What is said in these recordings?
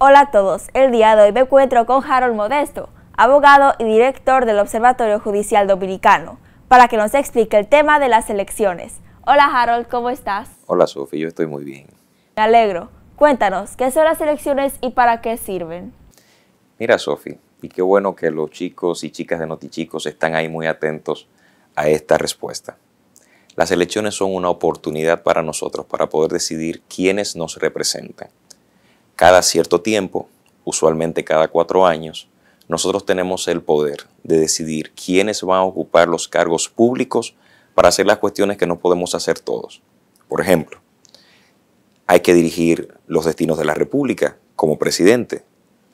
Hola a todos, el día de hoy me encuentro con Harold Modesto, abogado y director del Observatorio Judicial Dominicano, para que nos explique el tema de las elecciones. Hola Harold, ¿cómo estás? Hola Sofi, yo estoy muy bien. Me alegro. Cuéntanos, ¿qué son las elecciones y para qué sirven? Mira Sofi, y qué bueno que los chicos y chicas de Notichicos están ahí muy atentos a esta respuesta. Las elecciones son una oportunidad para nosotros para poder decidir quiénes nos representan cada cierto tiempo, usualmente cada cuatro años, nosotros tenemos el poder de decidir quiénes van a ocupar los cargos públicos para hacer las cuestiones que no podemos hacer todos. Por ejemplo, hay que dirigir los destinos de la República como presidente.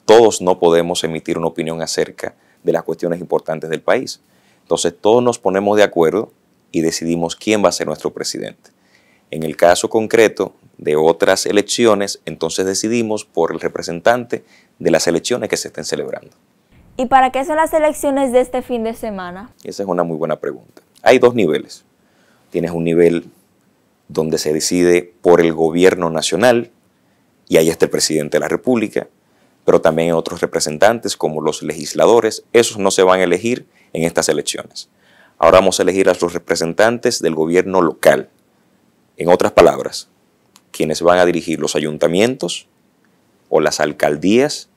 Todos no podemos emitir una opinión acerca de las cuestiones importantes del país. Entonces todos nos ponemos de acuerdo y decidimos quién va a ser nuestro presidente. En el caso concreto de otras elecciones, entonces decidimos por el representante de las elecciones que se estén celebrando. ¿Y para qué son las elecciones de este fin de semana? Esa es una muy buena pregunta. Hay dos niveles. Tienes un nivel donde se decide por el gobierno nacional, y ahí está el presidente de la República, pero también otros representantes como los legisladores, esos no se van a elegir en estas elecciones. Ahora vamos a elegir a los representantes del gobierno local, en otras palabras, quienes van a dirigir los ayuntamientos o las alcaldías,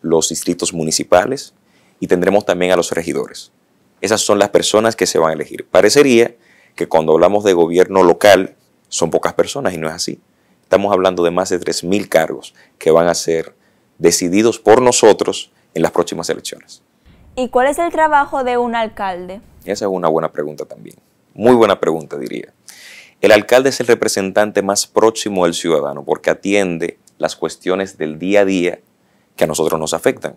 los distritos municipales y tendremos también a los regidores. Esas son las personas que se van a elegir. Parecería que cuando hablamos de gobierno local son pocas personas y no es así. Estamos hablando de más de 3.000 cargos que van a ser decididos por nosotros en las próximas elecciones. ¿Y cuál es el trabajo de un alcalde? Esa es una buena pregunta también. Muy buena pregunta, diría. El alcalde es el representante más próximo del ciudadano porque atiende las cuestiones del día a día que a nosotros nos afectan.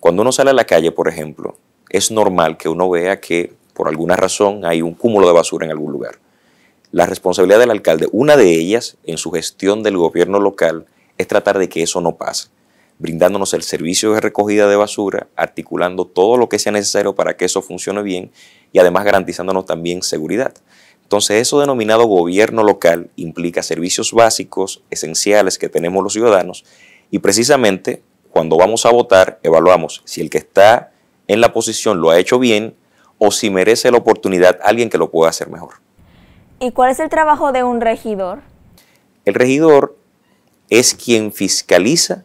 Cuando uno sale a la calle, por ejemplo, es normal que uno vea que por alguna razón hay un cúmulo de basura en algún lugar. La responsabilidad del alcalde, una de ellas en su gestión del gobierno local, es tratar de que eso no pase, brindándonos el servicio de recogida de basura, articulando todo lo que sea necesario para que eso funcione bien y además garantizándonos también seguridad. Entonces, eso denominado gobierno local implica servicios básicos, esenciales que tenemos los ciudadanos, y precisamente cuando vamos a votar, evaluamos si el que está en la posición lo ha hecho bien o si merece la oportunidad alguien que lo pueda hacer mejor. ¿Y cuál es el trabajo de un regidor? El regidor es quien fiscaliza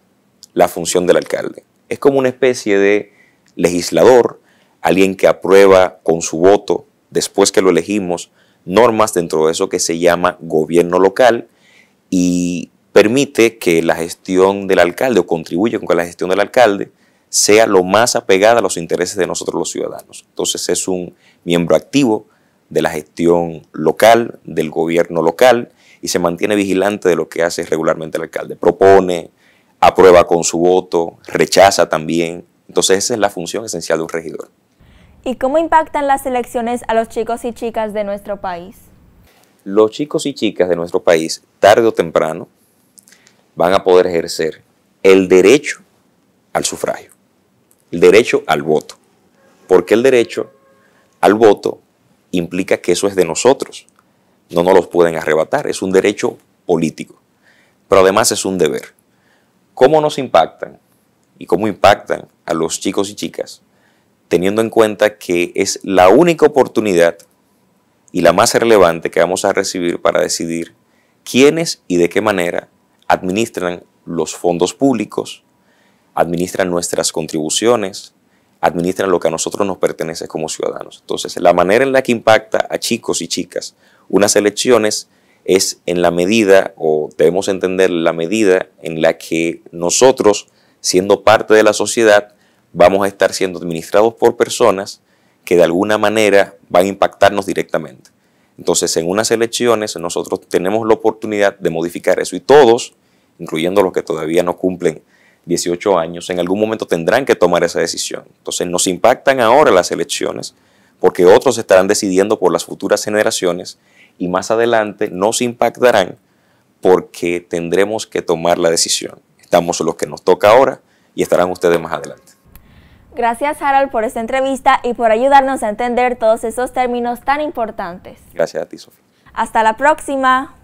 la función del alcalde. Es como una especie de legislador, alguien que aprueba con su voto, después que lo elegimos, normas dentro de eso que se llama gobierno local y permite que la gestión del alcalde o contribuye con que la gestión del alcalde sea lo más apegada a los intereses de nosotros los ciudadanos. Entonces es un miembro activo de la gestión local, del gobierno local, y se mantiene vigilante de lo que hace regularmente el alcalde. Propone, aprueba con su voto, rechaza también. Entonces esa es la función esencial de un regidor. ¿Y cómo impactan las elecciones a los chicos y chicas de nuestro país? Los chicos y chicas de nuestro país, tarde o temprano, van a poder ejercer el derecho al sufragio, el derecho al voto, porque el derecho al voto implica que eso es de nosotros, no nos lo pueden arrebatar, es un derecho político, pero además es un deber. ¿Cómo nos impactan y cómo impactan a los chicos y chicas? teniendo en cuenta que es la única oportunidad y la más relevante que vamos a recibir para decidir quiénes y de qué manera administran los fondos públicos, administran nuestras contribuciones, administran lo que a nosotros nos pertenece como ciudadanos. Entonces, la manera en la que impacta a chicos y chicas unas elecciones es en la medida, o debemos entender la medida en la que nosotros, siendo parte de la sociedad, vamos a estar siendo administrados por personas que de alguna manera van a impactarnos directamente. Entonces, en unas elecciones nosotros tenemos la oportunidad de modificar eso y todos, incluyendo los que todavía no cumplen 18 años, en algún momento tendrán que tomar esa decisión. Entonces, nos impactan ahora las elecciones porque otros estarán decidiendo por las futuras generaciones y más adelante nos impactarán porque tendremos que tomar la decisión. Estamos los que nos toca ahora y estarán ustedes más adelante. Gracias Harold por esta entrevista y por ayudarnos a entender todos esos términos tan importantes. Gracias a ti, Sofía. Hasta la próxima.